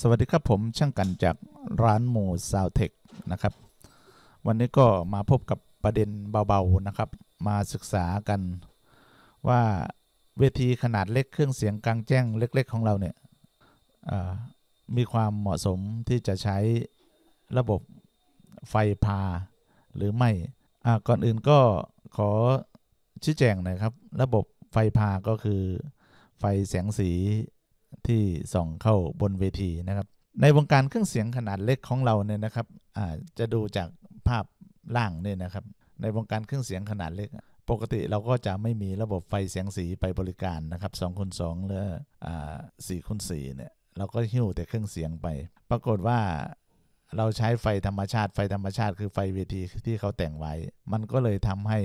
สวัสดีครับผมช่างกันจากร้านโมซาวเทค นะครับ วันนี้ก็มาพบกับประเด็นเบาๆนะครับ มาศึกษากันว่าเวทีขนาดเล็กเครื่องเสียงกลางแจ้งเล็กๆ ของเราเนี่ยมีความเหมาะสมที่จะใช้ระบบไฟพาหรือไม่ก่อนอื่นก็ขอชี้แจงหน่อยครับ ระบบไฟพาก็คือไฟแสงสีที่ส่องเข้าบนเวทีนะครับ ในวงการเครื่องเสียงขนาดเล็กของเราเนี่ยนะครับ จะดูจากภาพล่างเนี่ยนะครับ ในวงการเครื่องเสียงขนาดเล็ก ปกติเราก็จะไม่มีระบบไฟเสียงสีไปบริการนะครับ2คูณสองหรือสี่คูณสี่เนี่ย เราก็หิ้วแต่เครื่องเสียงไป ปรากฏว่าเราใช้ไฟธรรมชาติ ไฟธรรมชาติคือไฟเวทีที่เขาแต่งไว้ มันก็เลยทำให้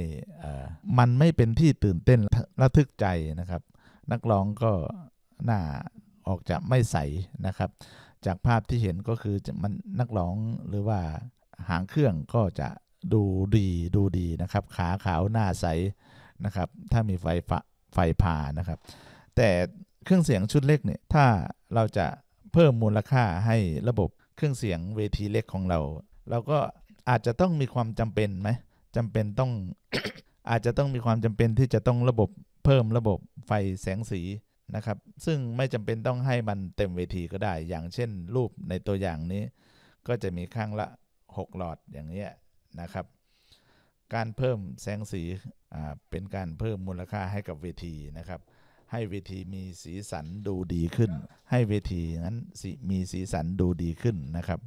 มันไม่เป็นที่ตื่นเต้นระทึกใจนะครับ นักร้องก็หน้าออกจะไม่ใสนะครับ จากภาพที่เห็นก็คือมันนักร้องหรือว่าหางเครื่องก็จะดูดีดูดีนะครับขาขาวหน้าใสนะครับ ถ้ามีไฟไฟผ่านะครับ แต่เครื่องเสียงชุดเล็กเนี่ยถ้าเราจะเพิ่มมูลค่าให้ระบบเครื่องเสียงเวทีเล็กของเรา เราก็อาจจะต้องมีความจำเป็นไหมจำเป็นต้องอาจจะต้องมีความจำเป็นที่จะต้องระบบเพิ่มระบบไฟแสงสีนะครับซึ่งไม่จำเป็นต้องให้มันเต็มเวทีก็ได้อย่างเช่นรูปในตัวอย่างนี้ ก็จะมีข้างละ 6 หลอดอย่างนี้นะครับการเพิ่มแสงสีเป็นการเพิ่มมูลค่าให้กับเวทีนะครับ ให้เวทีมีสีสันดูดีขึ้น ให้เวทีนั้นมีสีสันดูดีขึ้นนะครับ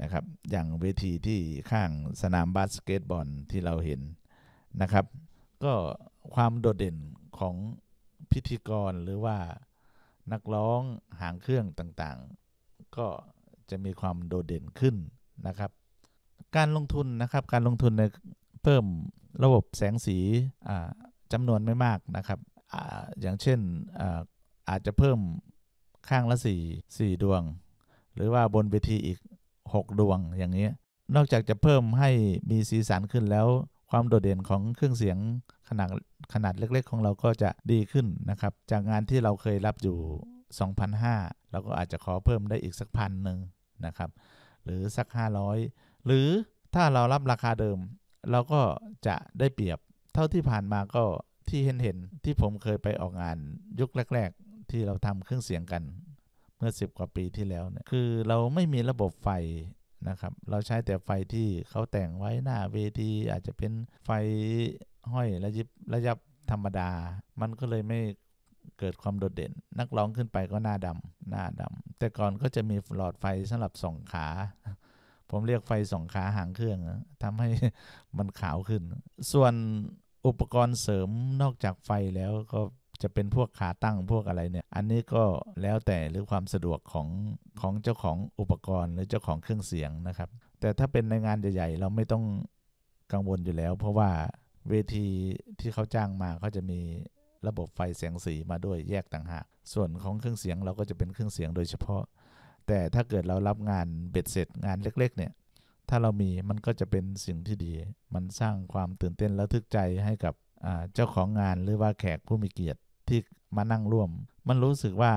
นะครับอย่างเวทีที่ข้างสนามบาสเกตบอลที่เราเห็นนะครับก็ความโดดเด่นของพิธีกรหรือว่านักร้องหางเครื่องต่างๆ ก็จะมีความโดดเด่นขึ้นนะครับ การลงทุนนะครับการลงทุนในเพิ่มระบบแสงสีจำนวนไม่มากนะครับออย่างเช่นอาอาจจะเพิ่มข้างละ4 4ดวง หรือว่าบนเวทีอีก 6 ดวงอย่างนี้นอกจากจะเพิ่มให้มีสีสันขึ้นแล้วความโดดเด่นของเครื่องเสียงขนาดขนาดเล็กๆของเราก็จะดีขึ้นนะครับ จากงานที่เราเคยรับอยู่2,500เราก็อาจจะขอเพิ่มได้อีกสักพันหนึ่งนะครับ หรือสัก 500 หรือถ้าเรารับราคาเดิม เราก็จะได้เปรียบเท่าที่ผ่านมาก็ที่เห็นเห็นที่ผมเคยไปออกงานยุคแรกๆ ที่เราทำเครื่องเสียงกันเมื่อ 10 กว่าปีที่แล้วเนี่ยคือเราไม่มีระบบไฟนะครับเราใช้แต่ไฟที่เขาแต่งไว้หน้าเวทีอาจจะเป็นไฟห้อยระยิบระยับธรรมดา มันก็เลยไม่เกิดความโดดเด่น นักร้องขึ้นไปก็หน้าดำหน้าดำแต่ก่อนก็จะมีหลอดไฟสำหรับส่องขา ผมเรียกไฟส่องขาหางเครื่องทำให้มันขาวขึ้น ส่วนอุปกรณ์เสริมนอกจากไฟแล้วก็จะเป็นพวกขาตั้งพวกอะไรเนี่ย อันนี้ก็แล้วแต่หรือความสะดวกของของเจ้าของอุปกรณ์หรือเจ้าของเครื่องเสียงนะครับ แต่ถ้าเป็นในงานใหญ่ๆเราไม่ต้องกังวลอยู่แล้ว เพราะว่าเวทีที่เขาจ้างมาเขาจะมีระบบไฟเสียงสีมาด้วยแยกต่างหาก ส่วนของเครื่องเสียงเราก็จะเป็นเครื่องเสียงโดยเฉพาะ แต่ถ้าเกิดเรารับงานเบ็ดเสร็จงานเล็กๆเนี่ย ถ้าเรามีมันก็จะเป็นสิ่งที่ดี มันสร้างความตื่นเต้นและทึกใจให้กับเจ้าของงานหรือว่าแขกผู้มีเกียรติที่มานั่งร่วมมันรู้สึกว่า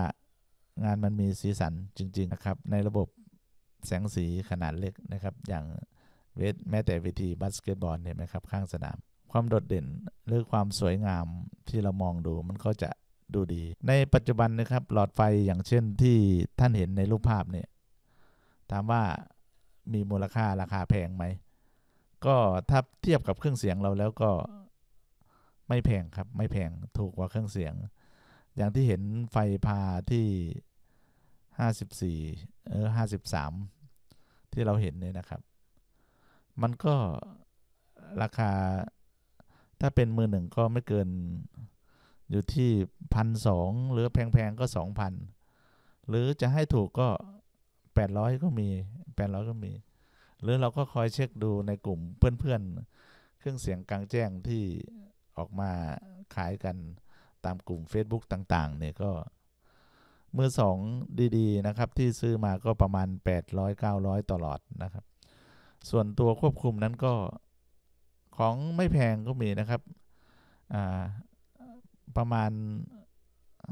งานมันมีสีสันจริงๆนะครับ ในระบบแสงสีขนาดเล็กนะครับ อย่างเวทแม้แต่เวทีบาสเกตบอลเห็นไหมครับข้างสนามความโดดเด่นหรือความสวยงามที่เรามองดูมันก็จะดูดี ในปัจจุบันนะครับ หลอดไฟอย่างเช่นที่ท่านเห็นในรูปภาพเนี่ยถามว่ามีมูลค่าราคาแพงไหม ก็ถ้าเทียบกับเครื่องเสียงเราแล้วก็ไม่แพงครับ ไม่แพงถูกกว่าเครื่องเสียง อย่างที่เห็นไฟพาที่ห้าสิบสี่เออห้าสิบสามที่เราเห็นเนี่ยนะครับ มันก็ราคาถ้าเป็นมือหนึ่งก็ไม่เกินอยู่ที่พันสอง หรือแพงๆก็สองพันหรือจะให้ถูกก็แปดร้อยก็มีแปดร้อยก็มี หรือเราก็คอยเช็คดูในกลุ่มเพื่อนๆเครื่องเสียงกลางแจ้งที่ออกมาขายกันตามกลุ่ม Facebook ต่าง ๆ เนี่ย ก็ มือสองดีๆ นะครับ ที่ซื้อมาก็ประมาณ 800-900 ตลอดนะครับ ส่วนตัวควบคุมนั้นก็ของไม่แพงก็มีนะครับประมาณ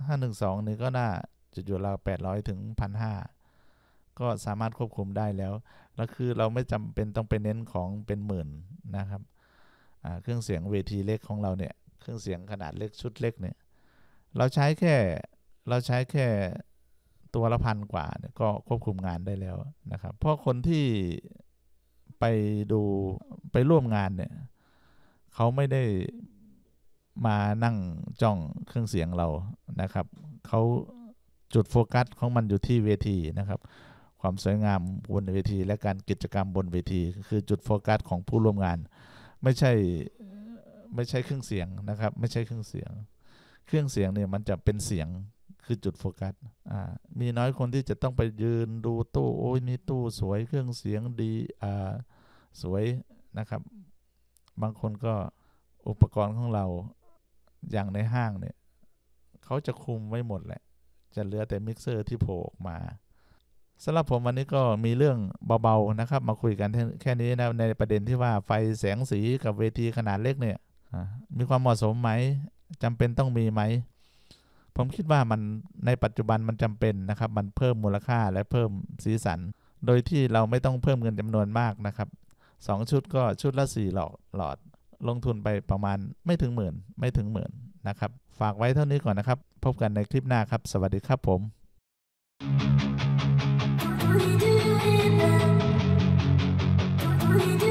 512 นี่ก็น่าจะอยู่ราว800 ถึง 1,500 ก็สามารถควบคุมได้แล้ว แล้วคือเราไม่จำเป็นต้องไปเน้นของเป็นหมื่นนะครับเครื่องเสียงเวทีเล็กของเราเนี่ย เครื่องเสียงขนาดเล็กชุดเล็กเนี่ย เราใช้แค่เราใช้แค่ตัวละพันกว่าเนี่ยก็ควบคุมงานได้แล้วนะครับ เพราะคนที่ไปดูไปร่วมงานเนี่ยเขาไม่ได้มานั่งจ้องเครื่องเสียงเรานะครับ เขาจุดโฟกัสของมันอยู่ที่เวทีนะครับ ความสวยงามบนเวทีและการกิจกรรมบนเวทีคือจุดโฟกัสของผู้ร่วมงานไม่ใช่ไม่ใช่เครื่องเสียงนะครับ ไม่ใช่เครื่องเสียง เครื่องเสียงเนี่ย มันจะเป็นเสียงคือจุดโฟกัส อ่ามีน้อยคนที่จะต้องไปยืนดูตู้โอ้ยนี่ตู้สวยเครื่องเสียงดีอ่า สวยนะครับ บางคนก็อุปกรณ์ของเราอย่างในห้างเนี่ย เขาจะคุมไว้หมดแหละ จะเหลือแต่มิกเซอร์ที่โผล่ออกมาสำหรับผม วันนี้ก็มีเรื่องเบาๆ นะครับ มาคุยกันแค่นี้ นะ ในประเด็นที่ว่าไฟแสงสีกับเวทีขนาดเล็กเนี่ยมีความเหมาะสมไหมจำเป็นต้องมีไหม ผมคิดว่ามันในปัจจุบันมันจำเป็นนะครับมันเพิ่มมูลค่าและเพิ่มสีสัน โดยที่เราไม่ต้องเพิ่มเงินจำนวนมากนะครับ 2 ชุดก็ชุดละสี่หลอด ลงทุนไปประมาณไม่ถึงหมื่นไม่ถึงหมื่นนะครับฝากไว้เท่านี้ก่อนนะครับพบกันในคลิปหน้าครับสวัสดีครับผม we do.